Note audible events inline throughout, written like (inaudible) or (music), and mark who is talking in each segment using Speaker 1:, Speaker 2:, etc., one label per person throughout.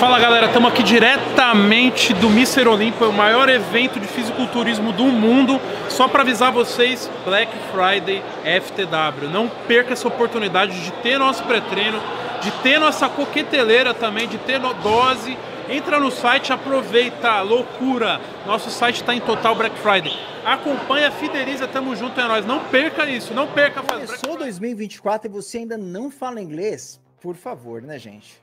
Speaker 1: Fala galera, estamos aqui diretamente do Mister Olimpo, o maior evento de fisiculturismo do mundo. Só para avisar vocês, Black Friday FTW. Não perca essa oportunidade de ter nosso pré-treino, de ter nossa coqueteleira também, de ter dose. Entra no site, aproveita, loucura. Nosso site está em total Black Friday. Acompanha, fideliza, tamo junto, é nóis. Não perca isso, não perca. Começou 2024 e você ainda não fala inglês? Por favor, né, gente?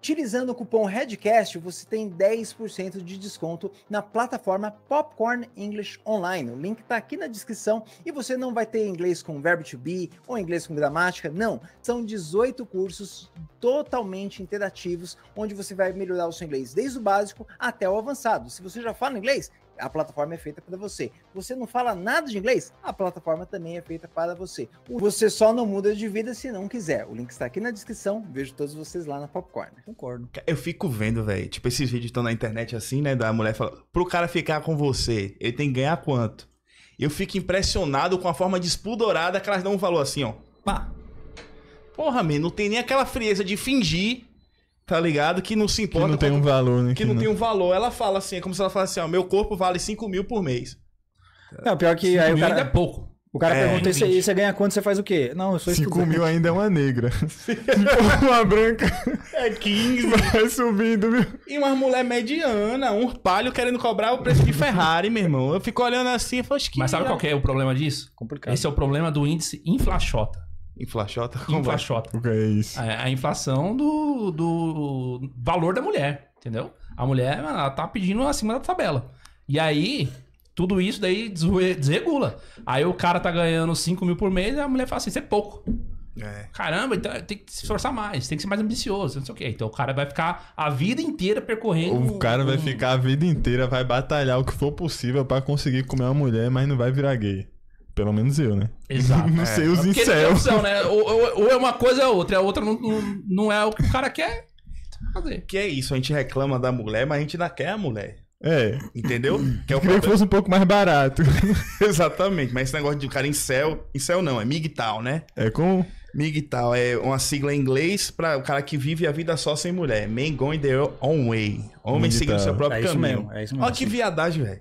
Speaker 1: Utilizando o
Speaker 2: cupom REDCAST, você tem 10% de desconto na plataforma Popcorn English Online. O link está aqui na descrição e você não vai ter inglês com verbo to be ou inglês com gramática, não. São 18 cursos totalmente interativos, onde você vai melhorar o seu inglês desde o básico até o avançado. Se você já fala inglês, a plataforma é feita para você. Você não fala nada de inglês? A plataforma também é feita para você. Você só não muda de vida se não quiser. O link está aqui na descrição. Vejo todos vocês lá na Popcorn. Concordo. Eu
Speaker 3: fico vendo, velho. Tipo, esses vídeos estão na internet assim, né? Da mulher "Para pro cara ficar com você, ele tem que ganhar quanto? Eu fico impressionado com a forma despudorada que elas dão um valor assim, ó. Pá. Porra, mano, não tem nem aquela frieza de fingir tá ligado? Que não se importa. Que não
Speaker 2: tem um valor, né?
Speaker 3: Que, que não, não, tem um valor. Ela fala assim, é como se ela falasse assim, ó, meu corpo vale 5 mil por mês.
Speaker 2: Não, pior que aí o cara... ainda é pouco. O cara é, pergunta, e você ganha quanto, você faz o quê? Não, eu sou 5 mil ainda é uma negra. (laughs) uma branca... É 15. Vai
Speaker 3: subindo, viu? E uma mulher mediana, um palho querendo cobrar o preço de Ferrari, meu irmão. Eu
Speaker 1: fico olhando assim e falo... Que Mas sabe qual é o problema disso? Complicado. Esse é o problema do índice inflachota Inflaxota? Como Inflaxota. O que é isso? É a inflação do, do valor da mulher, entendeu? A mulher, ela tá pedindo acima da tabela. E aí, tudo isso daí desregula. Aí o cara tá ganhando 5 mil por mês e a mulher fala assim, isso é pouco. É. Caramba, então tem que se esforçar mais, tem que ser mais ambicioso, não sei o quê. Então o cara vai ficar a vida inteira percorrendo. O cara
Speaker 2: um... vai ficar a vida inteira, vai batalhar o que for possível para conseguir comer uma mulher, mas não vai virar gay. Pelo menos eu, né?
Speaker 1: Exato. (laughs) não é. sei os incel. Opção, né? Ou, ou, ou, é uma coisa ou outra, a outra não, não, não é o que o cara quer fazer. Que é
Speaker 3: isso, a gente reclama da mulher, mas a gente ainda quer a mulher. É. Entendeu? (laughs) Que é o Queria que fosse
Speaker 2: um pouco mais barato.
Speaker 3: (laughs) Exatamente, mas esse negócio de cara em céu. Em céu não, é migtal né? É como? migtal é uma sigla em inglês para o cara que vive a vida só sem mulher. Men going their own way. Homem seguindo seu próprio é caminho. Mesmo, é isso mesmo. Olha que viadagem, velho.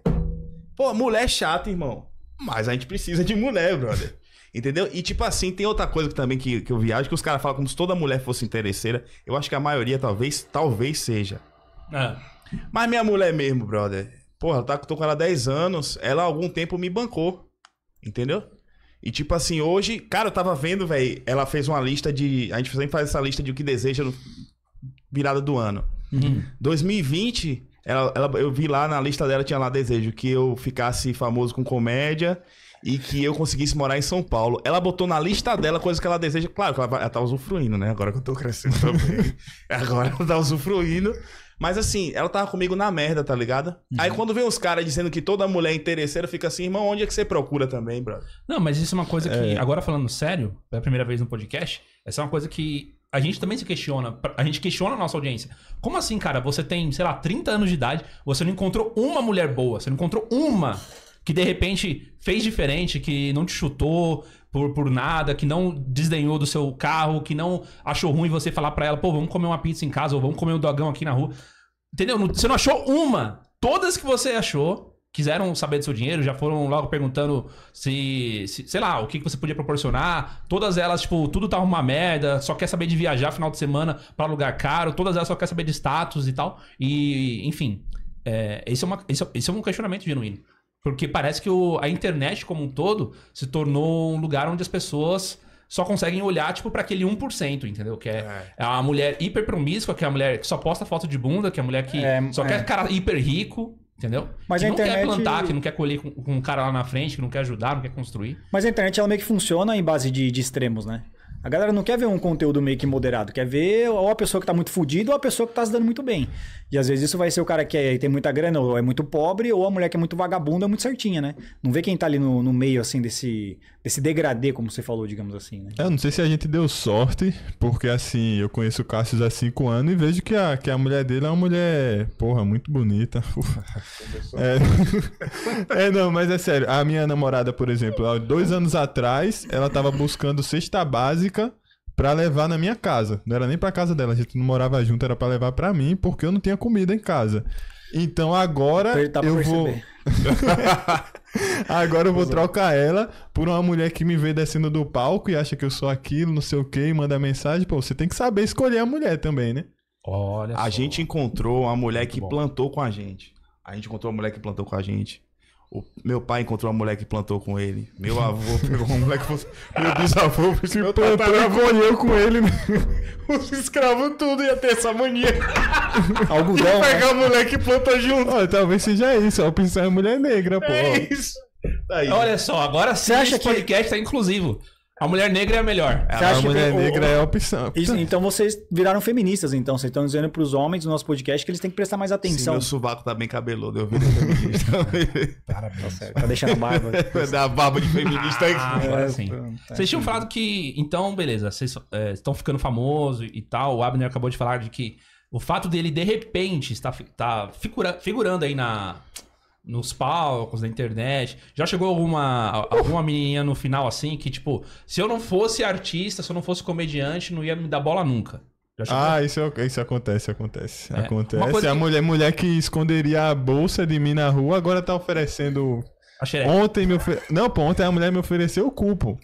Speaker 3: Pô, mulher é chata, irmão. Mas a gente precisa de mulher, brother. Entendeu? E tipo assim, tem outra coisa que, também que, que eu viajo, que os caras falam como se toda mulher fosse interesseira. Eu acho que a maioria talvez, talvez seja. É. Mas minha mulher mesmo, brother. Porra, eu tá, tô com ela há 10 anos. Ela há algum tempo me bancou. Entendeu? E tipo assim, hoje, cara, eu tava vendo, velho, ela fez uma lista de. A gente sempre faz essa lista de o que deseja no virada do ano. Uhum. 2020, ela, ela, eu vi lá na lista dela, tinha lá desejo que eu ficasse famoso com comédia e que eu conseguisse morar em São Paulo. Ela botou na lista dela coisas que ela deseja. Claro que ela, ela tá usufruindo, né? Agora que eu tô crescendo também. (laughs) Agora ela tá usufruindo. Mas assim, ela tava comigo na merda, tá ligado? Uhum. Aí quando vem os caras dizendo que toda mulher é interesseira, fica assim, irmão, onde é que você procura também, brother?
Speaker 1: Não, mas isso é uma coisa que, é... agora falando sério, pela primeira vez no podcast, essa é uma coisa que a gente também se questiona, a gente questiona a nossa audiência. Como assim, cara? Você tem, sei lá, 30 anos de idade, você não encontrou uma mulher boa, você não encontrou uma que de repente fez diferente, que não te chutou por, por nada, que não desdenhou do seu carro, que não achou ruim você falar para ela, pô, vamos comer uma pizza em casa ou vamos comer um dogão aqui na rua. Entendeu? Você não achou uma. Todas que você achou quiseram saber do seu dinheiro, já foram logo perguntando se, se sei lá, o que, que você podia proporcionar. Todas elas, tipo, tudo tá uma merda, só quer saber de viajar final de semana para lugar caro, todas elas só quer saber de status e tal. E, enfim, é, esse, é uma, esse, é, esse é um questionamento genuíno. Porque parece que o, a internet como um todo se tornou um lugar onde as pessoas só conseguem olhar, tipo, para aquele 1%, entendeu? Que é, é. é a mulher hiper promíscua, que é a mulher que só posta foto de bunda, que é a mulher que é, só é. quer cara hiper rico. Entendeu? Mas que a não quer plantar, que não quer colher com, com um cara lá na frente, que não quer ajudar, não quer construir.
Speaker 2: Mas a internet ela meio que funciona em base de, de extremos, né? A galera não quer ver um conteúdo meio que moderado, quer ver ou a pessoa que tá muito fodida ou a pessoa que tá se dando muito bem. E às vezes isso vai ser o cara que é, tem muita grana, ou é muito pobre, ou a mulher que é muito vagabunda, é muito certinha, né? Não vê quem tá ali no, no meio, assim, desse, desse degradê, como você falou, digamos assim, né? É, eu não sei se a gente deu sorte, porque assim, eu conheço o Cássio há cinco anos e vejo que a, que a mulher dele é uma mulher, porra, muito bonita. (laughs) É... (laughs) é, não, mas é sério. A minha namorada, por exemplo, dois anos atrás, ela tava buscando cesta básica para levar na minha casa. Não era nem para casa dela, a gente não morava junto, era para levar para mim, porque eu não tinha comida em casa. Então agora tá eu vou (laughs) Agora eu vou é. trocar ela por uma mulher que me vê descendo do palco e acha que eu sou aquilo, não sei o quê, e manda mensagem, pô, você tem que saber escolher a mulher também, né? Olha A só. gente
Speaker 3: encontrou uma mulher que bom. plantou com a gente. A gente encontrou uma mulher que plantou com a gente. O meu pai encontrou uma mulher que plantou com ele. Meu avô pegou uma mulher que plantou. Meu bisavô (laughs) se plantou e colheu com ele.
Speaker 2: (laughs) Os escravos tudo ia ter essa mania. (laughs) Algodão. E pegar né? a mulher que planta junto. Olha, talvez seja isso. a pensar em mulher negra, pô. É
Speaker 1: isso. Tá Olha só, agora sim, acha que esse podcast que... tá inclusivo. A mulher negra é a melhor. Você a mulher que... negra é a opção.
Speaker 2: Isso, então vocês viraram feministas, então. Vocês estão dizendo para os homens do nosso podcast que eles têm que prestar mais atenção. Sim, meu sovaco tá bem cabeludo, eu virei feminista.
Speaker 1: (laughs) Parabéns. Tá, tá, deixando a da (laughs) barba de feminista. Ah, agora é, sim. Tá vocês tinham falado que... Então, beleza. Vocês é, estão ficando famosos e tal. O Abner acabou de falar de que o fato dele, de repente, estar tá, figura, figurando aí na nos palcos, na internet. Já chegou alguma, alguma menina no final assim que, tipo, se eu não fosse artista, se eu não fosse comediante, não ia me dar bola nunca. Ah,
Speaker 2: isso, isso acontece, acontece. É. Acontece. A que... mulher, mulher que esconderia a bolsa de mim na rua agora tá oferecendo. Ontem me ofe... Não, pô, ontem a mulher me ofereceu o cupo.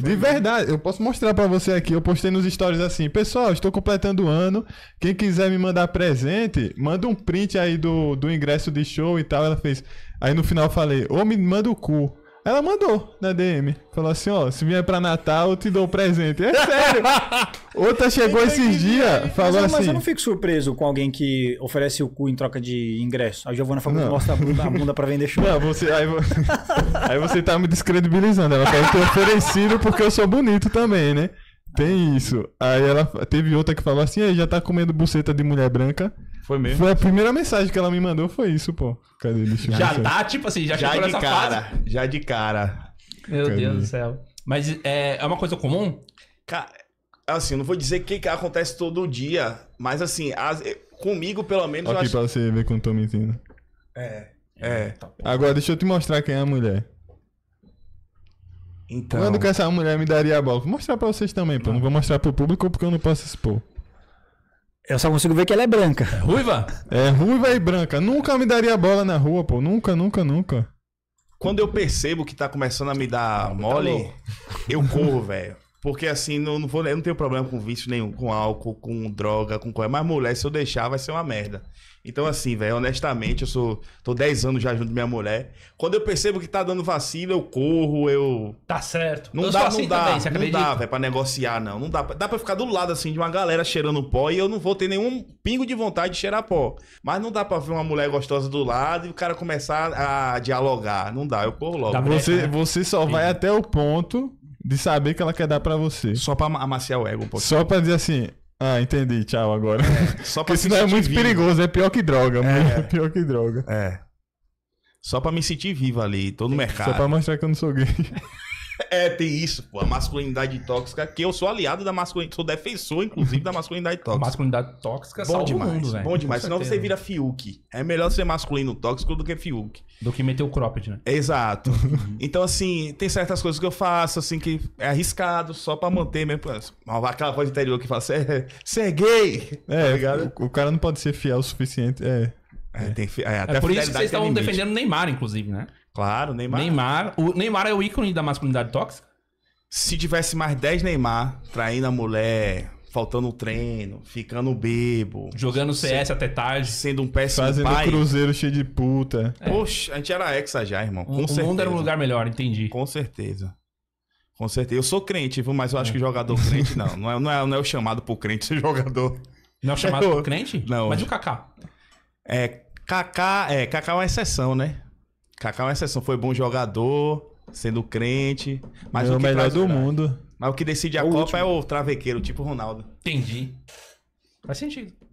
Speaker 2: De verdade, eu posso mostrar para você aqui. Eu postei nos stories assim, pessoal, estou completando o ano. Quem quiser me mandar presente, manda um print aí do, do ingresso de show e tal. Ela fez. Aí no final eu falei, ou me manda o cu. Ela mandou na DM. Falou assim, ó, se vier pra Natal, eu te dou um presente. É sério. (laughs)
Speaker 3: Outra chegou então, esses dias, falou mas, assim... Mas eu não
Speaker 2: fico surpreso com alguém que oferece o cu em troca de ingresso. A Giovana falou que mostra a bunda, a bunda pra vender show. Não, você... Aí, (laughs) aí você tá me descredibilizando. Ela falou que oferecido porque eu sou bonito também, né? Tem isso. Aí ela teve outra que falou assim: aí já tá comendo buceta de mulher branca. Foi mesmo? Foi a primeira mensagem que ela me mandou, foi isso, pô. Cadê? Deixa já tá, tipo
Speaker 1: assim, já, já chegou de nessa cara, fase. Já de cara. Meu Cadê? Deus do céu. Mas é, é uma coisa comum?
Speaker 3: Cara, assim, não vou dizer que acontece todo dia, mas assim, as, é, comigo pelo menos. Aqui acho... pra
Speaker 2: você ver como eu tô mentindo. É. É. é. Tá Agora, deixa eu te mostrar quem é a mulher. Então... Quando que essa mulher me daria a bola? Vou mostrar pra vocês também, pô. Não vou mostrar pro público porque eu não posso expor. Eu só consigo ver que ela é branca. É ruiva? É, ruiva e branca. Nunca me daria bola na rua, pô. Nunca, nunca, nunca.
Speaker 3: Quando eu percebo que tá começando a me dar tá mole, eu corro, velho. Porque assim, não, não vou, eu não tenho problema com vício nenhum, com álcool, com droga, com coisa. Mas mulher, se eu deixar, vai ser uma merda. Então, assim, velho, honestamente, eu sou. tô 10 anos já junto com minha mulher. Quando eu percebo que tá dando vacilo, eu corro, eu. Tá certo. Não eu dá, não dá. Também, não dá, velho, pra negociar, não. Não dá. Pra, dá pra ficar do lado, assim, de uma galera cheirando pó e eu não vou ter nenhum pingo de vontade de cheirar pó. Mas não dá pra ver uma mulher gostosa do lado e o cara começar a dialogar. Não dá, eu corro logo. você, né?
Speaker 2: você só vai até o ponto de saber que ela quer dar para você. Só pra amaciar o ego um pouquinho. Só pra dizer assim, ah, entendi, tchau agora. É, (laughs) só Porque senão é muito vivo. perigoso, é pior que droga. É, é pior que droga. É.
Speaker 3: Só pra me sentir vivo ali, todo no mercado. Só pra
Speaker 2: mostrar que eu não sou gay. (laughs)
Speaker 3: É, tem isso, pô. A masculinidade tóxica, que eu sou aliado da masculinidade, sou defensor, inclusive, da masculinidade tóxica. masculinidade tóxica bom demais, mundo, velho. Bom demais, senão você vira Fiuk. É melhor ser masculino tóxico do que Fiuk.
Speaker 1: Do que meter o cropped, né?
Speaker 3: Exato. (laughs) Uhum. então, assim, tem certas coisas que eu faço, assim, que é arriscado, só pra manter mesmo. Aquela voz interior que fala, você é, é gay!
Speaker 2: É, tá o, o cara não pode ser fiel o suficiente, é... É, é. Tem, é, até é por isso que vocês estavam defendendo o
Speaker 1: Neymar, inclusive, né? Claro, Neymar. Neymar. O Neymar é o ícone da masculinidade tóxica? Se tivesse mais 10 Neymar
Speaker 3: traindo a mulher, faltando o treino, ficando bebo. Jogando CS sendo, até tarde. Sendo um péssimo Fazendo pai.
Speaker 2: cruzeiro cheio de puta.
Speaker 3: É. Poxa, a gente era exa já, irmão. Com o, certeza. mundo era um lugar melhor, entendi. Com certeza. Com certeza. Eu sou crente, viu? Mas eu acho é. que jogador crente não. Não é, não é, não é o chamado pro crente ser jogador. Não é o chamado é, pro (laughs) crente? Não. Mas e o Kaká? É, Kaká, é, Kaká é uma exceção, né? Kaká é uma exceção, foi bom jogador, sendo crente. Mas o, o melhor do mundo. Mas o que decide a o Copa último. é o travequeiro, tipo Ronaldo. Entendi. Faz sentido.